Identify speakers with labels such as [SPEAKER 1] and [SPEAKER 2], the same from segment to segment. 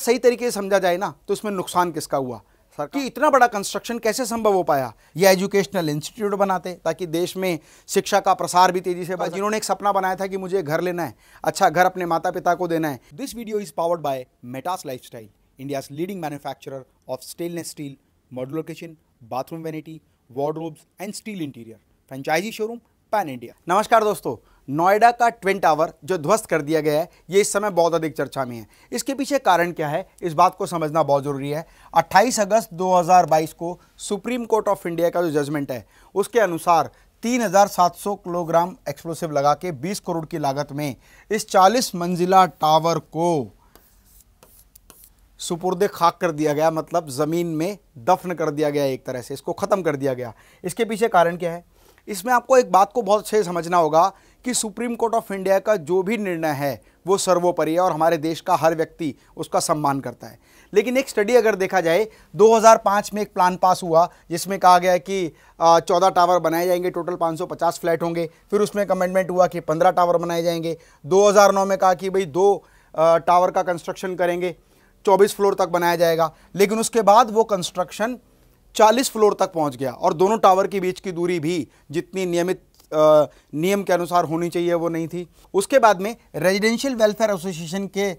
[SPEAKER 1] सही तरीके से समझा जाए ना तो उसमें नुकसान किसका हुआ सर कि इतना बड़ा कंस्ट्रक्शन कैसे संभव हो पाया ये एजुकेशनल इंस्टीट्यूट बनाते ताकि देश में शिक्षा का प्रसार भी तेजी से बढ़े हाँ, जिन्होंने एक सपना बनाया था कि मुझे घर लेना है अच्छा घर अपने माता पिता को देना है this video is powered by Metas lifestyle India leading manufacturer of stainless steel modular kitchen bathroom vanity wardrobes and steel interior franchise showroom pan India नमस्कार दोस्तों नोएडा का ट्विन टावर जो ध्वस्त कर दिया गया है ये इस समय बहुत अधिक चर्चा में है इसके पीछे कारण क्या है इस बात को समझना बहुत ज़रूरी है 28 अगस्त 2022 को सुप्रीम कोर्ट ऑफ इंडिया का जो जजमेंट है उसके अनुसार 3,700 किलोग्राम एक्सप्लोसिव लगा के 20 करोड़ की लागत में इस 40 मंजिला टावर को सुपुर्द खाक कर दिया गया मतलब ज़मीन में दफन कर दिया गया एक तरह से इसको ख़त्म कर दिया गया इसके पीछे कारण क्या है इसमें आपको एक बात को बहुत अच्छे समझना होगा कि सुप्रीम कोर्ट ऑफ इंडिया का जो भी निर्णय है वो सर्वोपरि है और हमारे देश का हर व्यक्ति उसका सम्मान करता है लेकिन एक स्टडी अगर देखा जाए 2005 में एक प्लान पास हुआ जिसमें कहा गया कि 14 टावर बनाए जाएंगे टोटल 550 फ्लैट होंगे फिर उसमें एक अमेंडमेंट हुआ कि 15 टावर बनाए जाएंगे 2009 में कहा कि भाई दो टावर का कंस्ट्रक्शन करेंगे 24 फ्लोर तक बनाया जाएगा लेकिन उसके बाद वो कंस्ट्रक्शन 40 फ्लोर तक पहुंच गया और दोनों टावर के बीच की दूरी भी जितनी नियमित नियम के अनुसार होनी चाहिए वो नहीं थी उसके बाद में रेजिडेंशियल वेलफेयर एसोसिएशन के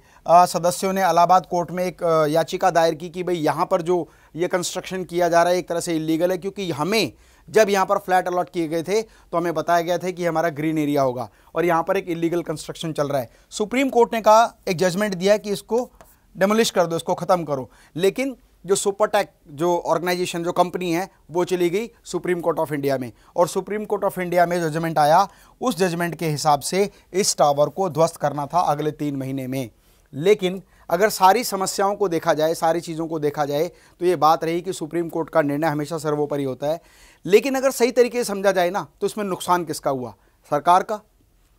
[SPEAKER 1] सदस्यों ने अलाहाबाद कोर्ट में एक याचिका दायर की कि भाई यहाँ पर जो ये कंस्ट्रक्शन किया जा रहा है एक तरह से इलीगल है क्योंकि हमें जब यहाँ पर फ्लैट अलॉट किए गए थे तो हमें बताया गया था कि हमारा ग्रीन एरिया होगा और यहाँ पर एक इलीगल कंस्ट्रक्शन चल रहा है सुप्रीम कोर्ट ने कहा एक जजमेंट दिया कि इसको डेमोलिश कर दो इसको ख़त्म करो लेकिन जो सुपरटेक जो ऑर्गेनाइजेशन जो कंपनी है वो चली गई सुप्रीम कोर्ट ऑफ इंडिया में और सुप्रीम कोर्ट ऑफ इंडिया में जजमेंट आया उस जजमेंट के हिसाब से इस टावर को ध्वस्त करना था अगले तीन महीने में लेकिन अगर सारी समस्याओं को देखा जाए सारी चीज़ों को देखा जाए तो ये बात रही कि सुप्रीम कोर्ट का निर्णय हमेशा सर्वोपरि होता है लेकिन अगर सही तरीके से समझा जाए ना तो इसमें नुकसान किसका हुआ सरकार का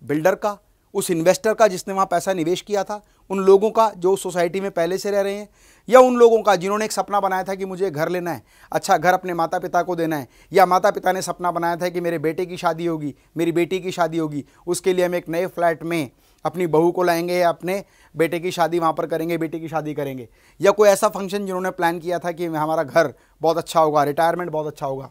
[SPEAKER 1] बिल्डर का उस इन्वेस्टर का जिसने वहाँ पैसा निवेश किया था उन लोगों का जो सोसाइटी में पहले से रह रहे हैं या उन लोगों का जिन्होंने एक सपना बनाया था कि मुझे घर लेना है अच्छा घर अपने माता पिता को देना है या माता पिता ने सपना बनाया था कि मेरे बेटे की शादी होगी मेरी बेटी की शादी होगी उसके लिए हम एक नए फ्लैट में अपनी बहू को लाएंगे या अपने बेटे की शादी वहाँ पर करेंगे बेटी की शादी करेंगे या कोई ऐसा फंक्शन जिन्होंने प्लान किया था कि हमारा घर बहुत अच्छा होगा रिटायरमेंट बहुत अच्छा होगा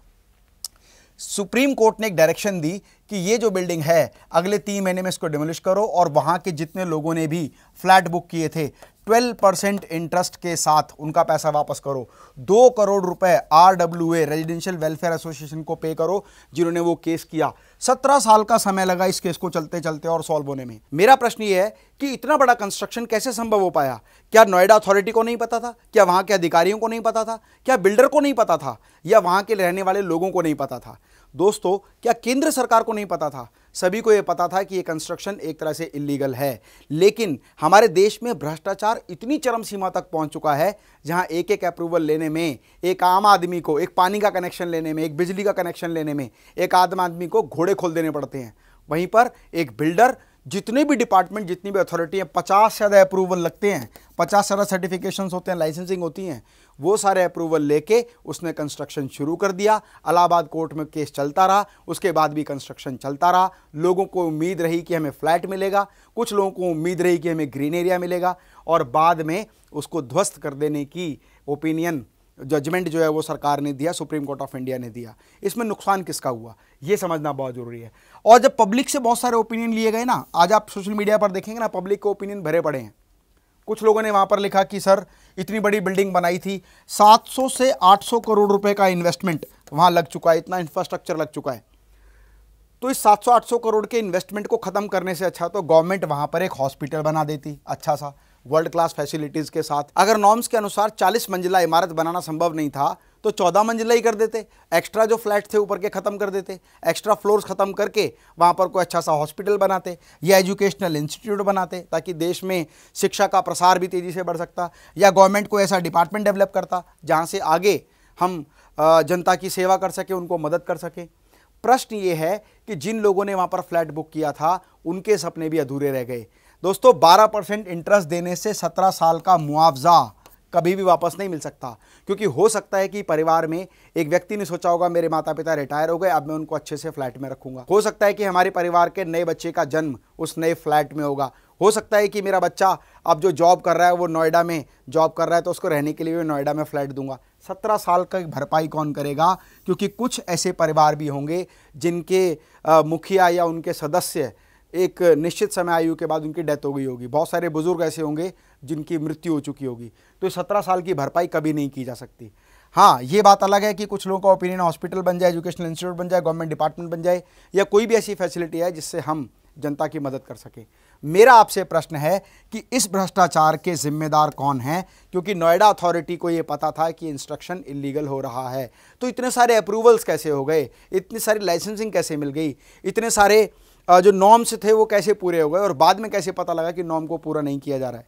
[SPEAKER 1] सुप्रीम कोर्ट ने एक डायरेक्शन दी कि ये जो बिल्डिंग है अगले तीन महीने में इसको डिमोलिश करो और वहाँ के जितने लोगों ने भी फ्लैट बुक किए थे 12 परसेंट इंटरेस्ट के साथ उनका पैसा वापस करो दो करोड़ रुपए R W A residential welfare association को पे करो जिन्होंने वो केस किया सत्रह साल का समय लगा इस केस को चलते चलते और सॉल्व होने में मेरा प्रश्न ये है कि इतना बड़ा कंस्ट्रक्शन कैसे संभव हो पाया क्या नोएडा अथॉरिटी को नहीं पता था क्या वहाँ के अधिकारियों को नहीं पता था क्या बिल्डर को नहीं पता था या वहाँ के रहने वाले लोगों को नहीं पता था दोस्तों क्या केंद्र सरकार को नहीं पता था सभी को यह पता था कि ये कंस्ट्रक्शन एक तरह से इलीगल है लेकिन हमारे देश में भ्रष्टाचार इतनी चरम सीमा तक पहुंच चुका है जहां एक एक अप्रूवल लेने में एक आम आदमी को एक पानी का कनेक्शन लेने में एक बिजली का कनेक्शन लेने में एक आम आदमी को घोड़े खोल देने पड़ते हैं वहीं पर एक बिल्डर जितने भी डिपार्टमेंट जितनी भी अथॉरिटी हैं पचास से ज़्यादा अप्रूवल लगते हैं पचास से ज़्यादा सर्टिफिकेशन होते हैं लाइसेंसिंग होती हैं वो सारे अप्रूवल लेके उसने कंस्ट्रक्शन शुरू कर दिया अलाहाबाद कोर्ट में केस चलता रहा उसके बाद भी कंस्ट्रक्शन चलता रहा लोगों को उम्मीद रही कि हमें फ्लैट मिलेगा कुछ लोगों को उम्मीद रही कि हमें ग्रीन एरिया मिलेगा और बाद में उसको ध्वस्त कर देने की ओपिनियन जजमेंट जो है वो सरकार ने दिया सुप्रीम कोर्ट ऑफ इंडिया ने दिया इसमें नुकसान किसका हुआ ये समझना बहुत ज़रूरी है और जब पब्लिक से बहुत सारे ओपिनियन लिए गए ना आज आप सोशल मीडिया पर देखेंगे ना पब्लिक के ओपिनियन भरे पड़े हैं कुछ लोगों ने वहाँ पर लिखा कि सर इतनी बड़ी बिल्डिंग बनाई थी 700 से 800 करोड़ रुपए का इन्वेस्टमेंट वहाँ लग चुका है इतना इंफ्रास्ट्रक्चर लग चुका है तो इस 700-800 करोड़ के इन्वेस्टमेंट को ख़त्म करने से अच्छा तो गवर्नमेंट वहाँ पर एक हॉस्पिटल बना देती अच्छा सा वर्ल्ड क्लास फैसिलिटीज़ के साथ अगर नॉर्म्स के अनुसार 40 मंजिला इमारत बनाना संभव नहीं था तो 14 मंजिला ही कर देते एक्स्ट्रा जो फ्लैट थे ऊपर के ख़त्म कर देते एक्स्ट्रा फ्लोर्स ख़त्म करके वहाँ पर कोई अच्छा सा हॉस्पिटल बनाते या एजुकेशनल इंस्टीट्यूट बनाते ताकि देश में शिक्षा का प्रसार भी तेज़ी से बढ़ सकता या गवर्नमेंट को ऐसा डिपार्टमेंट डेवलप करता जहाँ से आगे हम जनता की सेवा कर सकें उनको मदद कर सकें प्रश्न ये है कि जिन लोगों ने वहाँ पर फ्लैट बुक किया था उनके सपने भी अधूरे रह गए दोस्तों 12 परसेंट इंटरेस्ट देने से 17 साल का मुआवजा कभी भी वापस नहीं मिल सकता क्योंकि हो सकता है कि परिवार में एक व्यक्ति ने सोचा होगा मेरे माता पिता रिटायर हो गए अब मैं उनको अच्छे से फ्लैट में रखूंगा हो सकता है कि हमारे परिवार के नए बच्चे का जन्म उस नए फ्लैट में होगा हो सकता है कि मेरा बच्चा अब जो जॉब कर रहा है वो नोएडा में जॉब कर रहा है तो उसको रहने के लिए मैं नोएडा में फ्लैट दूंगा सत्रह साल का भरपाई कौन करेगा क्योंकि कुछ ऐसे परिवार भी होंगे जिनके मुखिया या उनके सदस्य एक निश्चित समय आयु के बाद उनकी डेथ हो गई होगी बहुत सारे बुज़ुर्ग ऐसे होंगे जिनकी मृत्यु हो चुकी होगी तो सत्रह साल की भरपाई कभी नहीं की जा सकती हाँ ये बात अलग है कि कुछ लोगों का ओपिनियन हॉस्पिटल बन जाए एजुकेशनल इंस्टीट्यूट बन जाए गवर्नमेंट डिपार्टमेंट बन जाए या कोई भी ऐसी फैसिलिटी है जिससे हम जनता की मदद कर सकें मेरा आपसे प्रश्न है कि इस भ्रष्टाचार के जिम्मेदार कौन हैं क्योंकि नोएडा अथॉरिटी को ये पता था कि इंस्ट्रक्शन इलीगल हो रहा है तो इतने सारे अप्रूवल्स कैसे हो गए इतनी सारी लाइसेंसिंग कैसे मिल गई इतने सारे जो नॉर्म्स थे वो कैसे पूरे हो गए और बाद में कैसे पता लगा कि नॉर्म को पूरा नहीं किया जा रहा है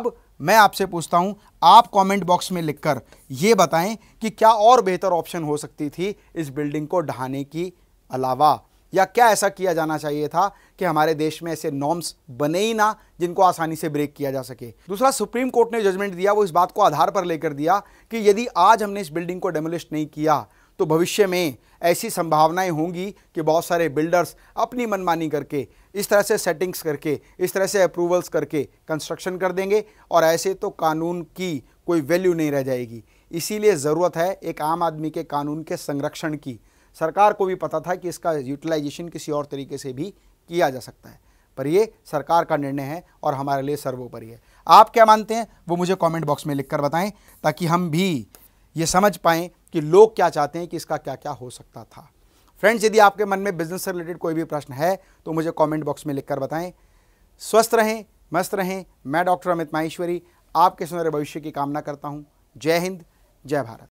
[SPEAKER 1] अब मैं आपसे पूछता हूं आप कमेंट बॉक्स में लिखकर ये बताएं कि क्या और बेहतर ऑप्शन हो सकती थी इस बिल्डिंग को ढहाने की अलावा या क्या ऐसा किया जाना चाहिए था कि हमारे देश में ऐसे नॉर्म्स बने ही ना जिनको आसानी से ब्रेक किया जा सके दूसरा सुप्रीम कोर्ट ने जजमेंट दिया वो इस बात को आधार पर लेकर दिया कि यदि आज हमने इस बिल्डिंग को डेमोलिश नहीं किया तो भविष्य में ऐसी संभावनाएं होंगी कि बहुत सारे बिल्डर्स अपनी मनमानी करके इस तरह से सेटिंग्स करके इस तरह से अप्रूवल्स करके कंस्ट्रक्शन कर देंगे और ऐसे तो कानून की कोई वैल्यू नहीं रह जाएगी इसीलिए ज़रूरत है एक आम आदमी के कानून के संरक्षण की सरकार को भी पता था कि इसका यूटिलाइजेशन किसी और तरीके से भी किया जा सकता है पर ये सरकार का निर्णय है और हमारे लिए सर्वोपरि है आप क्या मानते हैं वो मुझे कमेंट बॉक्स में लिखकर बताएं ताकि हम भी ये समझ पाएँ कि लोग क्या चाहते हैं कि इसका क्या क्या हो सकता था फ्रेंड्स यदि आपके मन में बिजनेस से रिलेटेड कोई भी प्रश्न है तो मुझे कमेंट बॉक्स में लिखकर बताएं स्वस्थ रहें मस्त रहें मैं डॉक्टर अमित माहेश्वरी आपके सुंदर भविष्य की कामना करता हूँ जय हिंद जय भारत